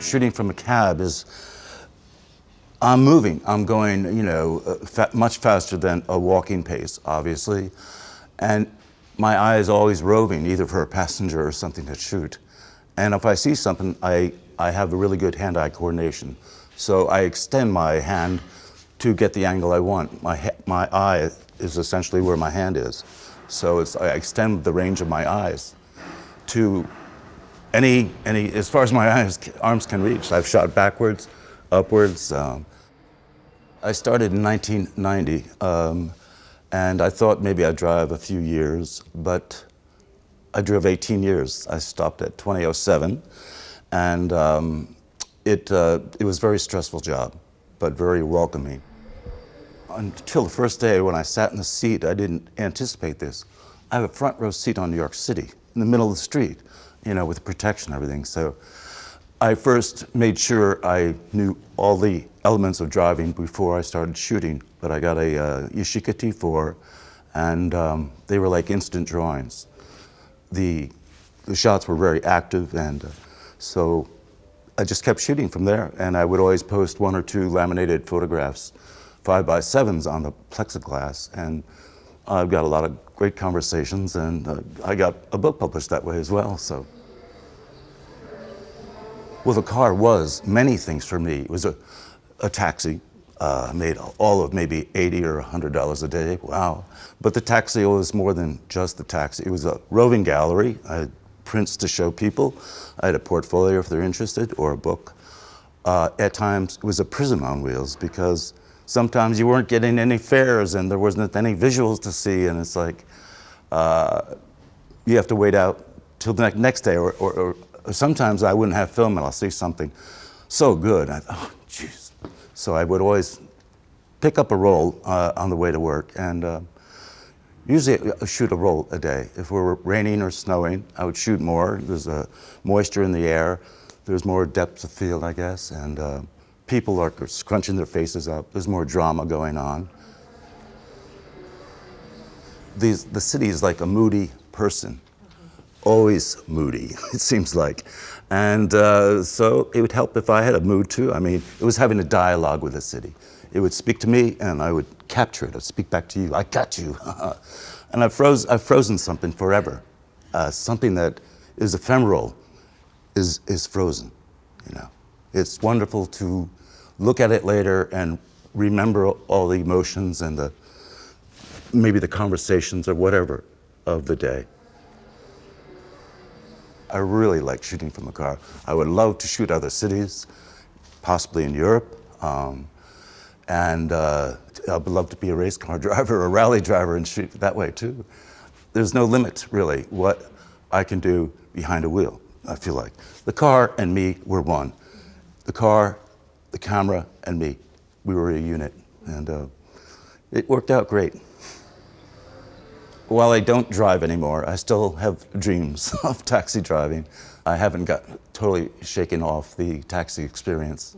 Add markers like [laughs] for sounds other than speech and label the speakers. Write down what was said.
Speaker 1: Shooting from a cab is, I'm moving. I'm going, you know, uh, fa much faster than a walking pace, obviously. And my eye is always roving, either for a passenger or something to shoot. And if I see something, I, I have a really good hand-eye coordination. So I extend my hand to get the angle I want. My, my eye is essentially where my hand is. So it's, I extend the range of my eyes to any, any, as far as my [laughs] eyes, arms can reach. I've shot backwards, upwards. Um, I started in 1990, um, and I thought maybe I'd drive a few years, but I drove 18 years. I stopped at 2007, and um, it, uh, it was a very stressful job, but very welcoming until the first day when I sat in the seat, I didn't anticipate this. I have a front row seat on New York City in the middle of the street, you know, with protection and everything. So I first made sure I knew all the elements of driving before I started shooting. But I got a uh, Yashica T4, and um, they were like instant drawings. The, the shots were very active, and uh, so I just kept shooting from there. And I would always post one or two laminated photographs five by sevens on the plexiglass. And I've got a lot of great conversations, and uh, I got a book published that way as well. So, well, the car was many things for me. It was a, a taxi. Uh, made all of maybe eighty or hundred dollars a day. Wow! But the taxi was more than just the taxi. It was a roving gallery. I had prints to show people. I had a portfolio if they're interested, or a book. Uh, at times, it was a prison on wheels because sometimes you weren't getting any fares and there wasn't any visuals to see. And it's like, uh, you have to wait out till the next day. Or, or, or, sometimes I wouldn't have film and I'll see something so good. I, oh, jeez. So I would always pick up a roll uh, on the way to work. And uh, usually I shoot a roll a day. If it were raining or snowing, I would shoot more. There's uh, moisture in the air. There's more depth of field, I guess. And uh, people are scrunching their faces up. There's more drama going on. These, the city is like a moody person, always moody, [laughs] it seems like. And uh, so it would help if I had a mood too. I mean, it was having a dialogue with the city. It would speak to me and I would capture it. I'd speak back to you. I got you. [laughs] and I've, froze, I've frozen something forever. Uh, something that is ephemeral is, is frozen. It's wonderful to look at it later and remember all the emotions and the maybe the conversations or whatever of the day. I really like shooting from the car. I would love to shoot other cities, possibly in Europe. Um, and uh, I would love to be a race car [laughs] driver or rally driver and shoot that way too. There's no limit, really, what I can do behind a wheel, I feel like. The car and me were one the car, the camera, and me. We were a unit, and uh, it worked out great. While I don't drive anymore, I still have dreams [laughs] of taxi driving. I haven't got totally shaken off the taxi experience.